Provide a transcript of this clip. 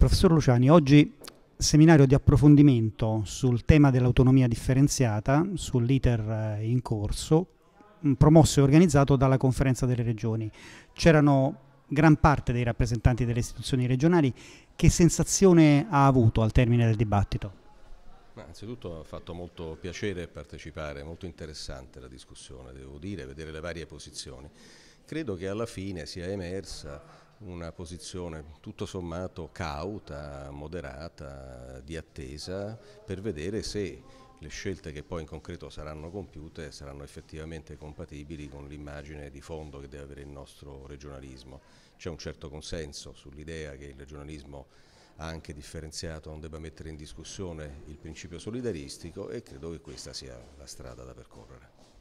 Professor Luciani, oggi seminario di approfondimento sul tema dell'autonomia differenziata, sull'iter eh, in corso, promosso e organizzato dalla Conferenza delle Regioni. C'erano gran parte dei rappresentanti delle istituzioni regionali. Che sensazione ha avuto al termine del dibattito? Ma anzitutto ha fatto molto piacere partecipare, molto interessante la discussione, devo dire, vedere le varie posizioni. Credo che alla fine sia emersa una posizione tutto sommato cauta, moderata, di attesa per vedere se le scelte che poi in concreto saranno compiute saranno effettivamente compatibili con l'immagine di fondo che deve avere il nostro regionalismo. C'è un certo consenso sull'idea che il regionalismo anche differenziato non debba mettere in discussione il principio solidaristico e credo che questa sia la strada da percorrere.